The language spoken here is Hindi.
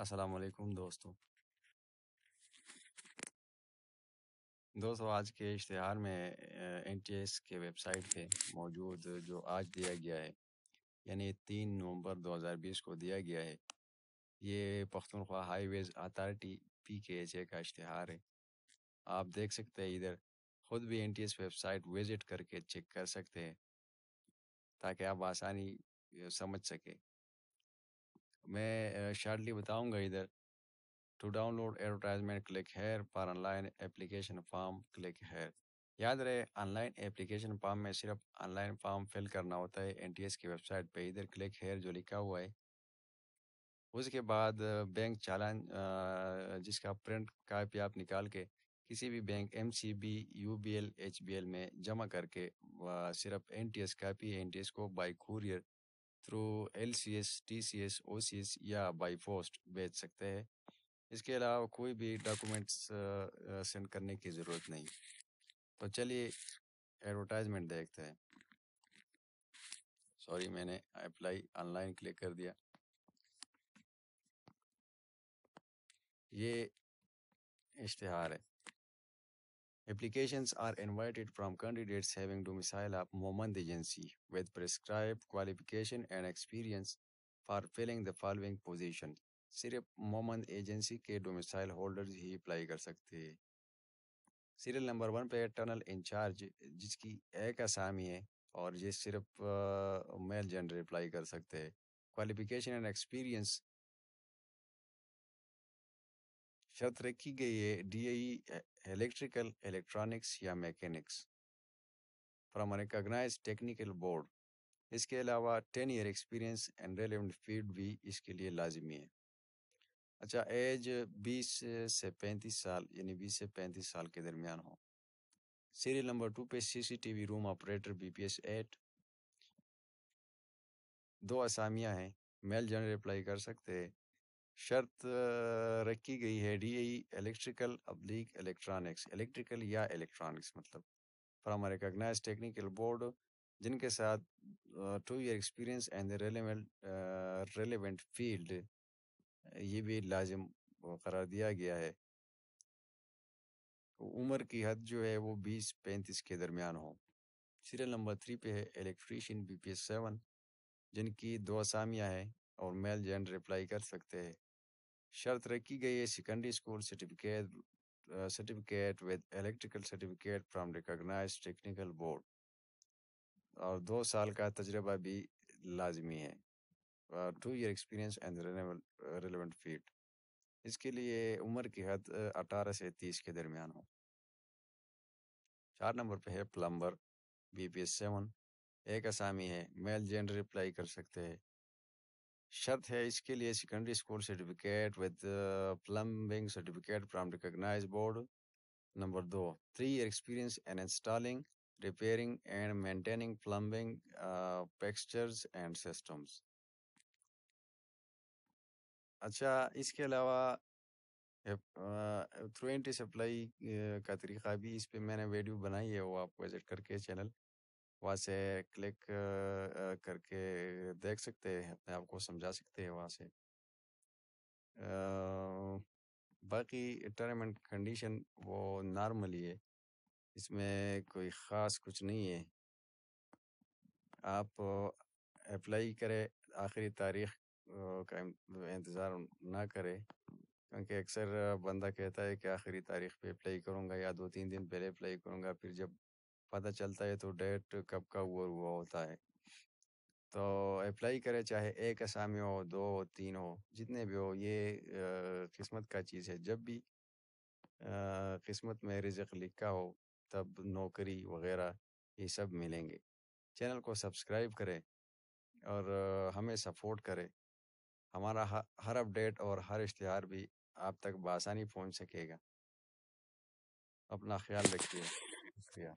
अस्सलाम वालेकुम दोस्तों दोस्तों आज के इश्तहार में एन टी एस के वेबसाइट पे मौजूद जो आज दिया गया है यानी तीन नवंबर 2020 को दिया गया है ये Pakhtunkhwa highways authority P K H A का इश्तहार है आप देख सकते हैं इधर खुद भी N T S website visit करके चेक कर सकते हैं ताकि आप आसानी समझ सकें मैं शार्टली बताऊंगा इधर to download advertisement click here पर online application form click here याद रहे ऑनलाइन एप्लीकेशन फॉर्म में सिर्फ ऑनलाइन फॉर्म फिल करना होता है एनटीएस की वेबसाइट पे इधर क्लिक हेयर जो लिखा हुआ है उसके बाद बैंक चालान जिसका प्रिंट कापी आप निकाल के किसी भी bank M C B U B L H B L में जमा करके सिर्फ N T S copy N T S को by courier through L C S T C S O C S या बाई पोस्ट भेज सकते हैं इसके अलावा कोई भी डॉक्यूमेंट्स सेंड करने की ज़रूरत नहीं तो चलिए एडवर्टाइजमेंट देखते हैं सॉरी मैंने अप्लाई ऑनलाइन क्लिक कर दिया ये इश्तहार है Applications are invited from candidates having domicile of Moment agency with prescribed qualification and experience for filling the following position. सिर्फ मोमन एजेंसी के डोमिसाइल होल्डर्स ही अप्लाई कर सकते हैं सीरियल नंबर वन पे टनल इंचार्ज जिसकी एक आसामी है और ये सिर्फ मेल जेंडर अप्लाई कर सकते हैं क्वालिफिकेशन एंड एक्सपीरियंस शर्त अच्छा रखी गई है डीएई इलेक्ट्रिकल इलेक्ट्रॉनिक्स या mechanics from recognize technical board इसके अलावा ten year experience and relevant field भी इसके लिए लाजमी है अच्छा एज 20 से 35 साल यानी 20 से 35 साल के दरमियान हो सीरियल नंबर टू पे CCTV room operator BPS eight दो आसामियाँ हैं मेल जनरल अप्लाई कर सकते हैं शर्त रखी गई है डीई इलेक्ट्रिकल अब्लिक इलेक्ट्रॉनिक्स इलेक्ट्रिकल या इलेक्ट्रॉनिक्स मतलब फ्रॉम रिकॉग्नाइज टेक्निकल बोर्ड जिनके साथ two year experience and relevant relevant field ये भी लाजिम करार दिया गया है उम्र की हद जो है वो बीस पैंतीस के दरमियान हो सीरियल नंबर थ्री पे है electrician B P S seven जिनकी दो असामियाँ हैं और मेल जेंडर अप्लाई कर सकते हैं शर्त रखी गई है secondary school certificate certificate with electrical certificate from recognized technical board और दो साल का तजर्बा भी लाजमी है two year experience and relevant field इसके लिए उम्र की हद अठारह से तीस के दरमियान हो चार नंबर पे है plumber B P S seven एक आसामी है मेल जेंडर अप्लाई कर सकते हैं शर्त है इसके लिए secondary school certificate with plumbing certificate from recognize board number दो three year experience and installing repairing and maintaining plumbing fixtures and systems अच्छा इसके अलावा थ्रू एंटी सप्लाई का तरीका भी इस पर मैंने वीडियो बनाई है वो आप विजिट करके चैनल वहाँ से क्लिक करके देख सकते हैं अपने आप को समझा सकते हैं वहाँ से बाकी टर्म एंड कंडीशन वो नॉर्मली है इसमें कोई ख़ास कुछ नहीं है आप अप्लाई करें आखिरी तारीख का इंतज़ार ना करें क्योंकि अक्सर बंदा कहता है कि आखिरी तारीख पे अप्लाई करूँगा या दो तीन दिन पहले अप्लाई करूंगा फिर जब पता चलता है तो डेट कब का हुआ हुआ होता है तो अप्लाई करें चाहे एक असामी हो दो हो तीन हो जितने भी हो ये किस्मत का चीज़ है जब भी किस्मत में रिजक लिखा हो तब नौकरी वगैरह ये सब मिलेंगे चैनल को सब्सक्राइब करें और हमें सपोर्ट करें हमारा हर अपडेट और हर इश्तहार भी आप तक बासानी पहुंच सकेगा अपना ख्याल रखिए शुक्रिया